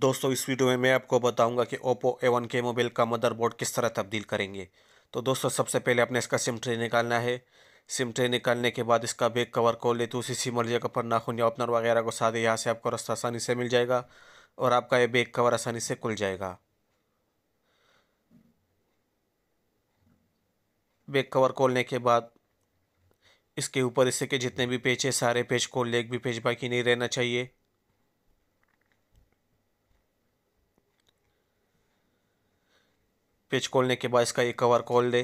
दोस्तों इस वीडियो में मैं आपको बताऊंगा कि ओप्पो ए वन के मोबाइल का मदरबोर्ड किस तरह तब्दील करेंगे तो दोस्तों सबसे पहले आपने इसका सिम ट्रे निकालना है सिम ट्रे निकालने के बाद इसका बैक कवर खोल ले तो उसी सिमर जगह पर नाखून या ओपनर वगैरह को साधे यहाँ से आपको रास्ता आसानी से मिल जाएगा और आपका ये बैक कवर आसानी से खुल जाएगा बैक कवर खोलने के बाद इसके ऊपर इससे के जितने भी पेज है सारे पेज खोल ले एक भी पेज बाकी नहीं रहना चाहिए पेज खोलने के बाद इसका एक कवर खोल दे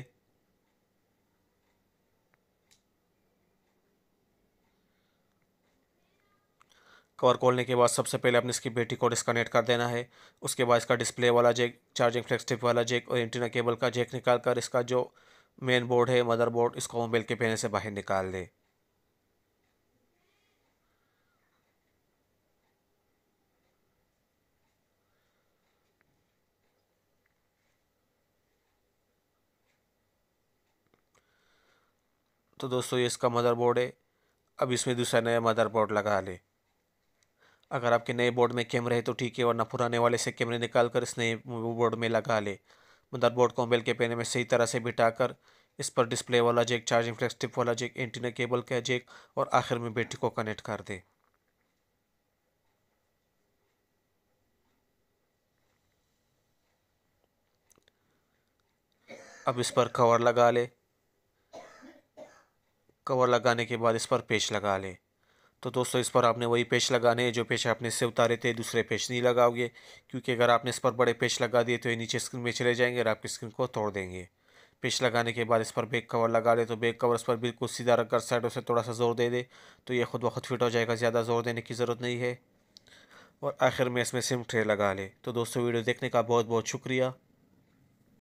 कवर खोलने के बाद सबसे पहले अपने इसकी बेटी को डिस्कनेक्ट कर देना है उसके बाद इसका डिस्प्ले वाला जैक चार्जिंग फ्लेक्स टिप वाला जैक और एंटीना केबल का जैक निकाल कर इसका जो मेन बोर्ड है मदरबोर्ड इसको मोबाइल के पहने से बाहर निकाल दें तो दोस्तों ये इसका मदरबोर्ड है अब इसमें दूसरा नया मदरबोर्ड लगा ले अगर आपके नए बोर्ड में कैमरे है तो ठीक है वरना पुराने वाले से कैमरे निकाल कर इस नए बोर्ड में लगा ले मदरबोर्ड को बेल के पेने में सही तरह से बिठा कर इस पर डिस्प्ले वाला जैक चार्जिंग फ्लैक्स टिप वाला जैक एंटीना केबल का जैक और आखिर में बैटरी को कनेक्ट कर दे अब इस पर कवर लगा ले कवर लगाने के बाद इस पर पेच लगा लें तो दोस्तों इस पर आपने वही पेच लगाने हैं जो पेच आपने से उतारे थे दूसरे पेच नहीं लगाओगे क्योंकि अगर आपने इस पर बड़े पेच लगा दिए तो ये नीचे स्क्रीन में चले जाएंगे और आपकी स्क्रीन को तोड़ देंगे पेच लगाने के बाद इस पर बैक कवर लगा ले तो बैक कवर इस पर बिल्कुल सीधा रखकर साइडों से थोड़ा सा जोर दे दे तो ये खुद ब फिट हो जाएगा ज़्यादा जोर देने की ज़रूरत नहीं है और आखिर में इसमें सिम ट्रे लगा ले तो दोस्तों वीडियो देखने का बहुत बहुत शुक्रिया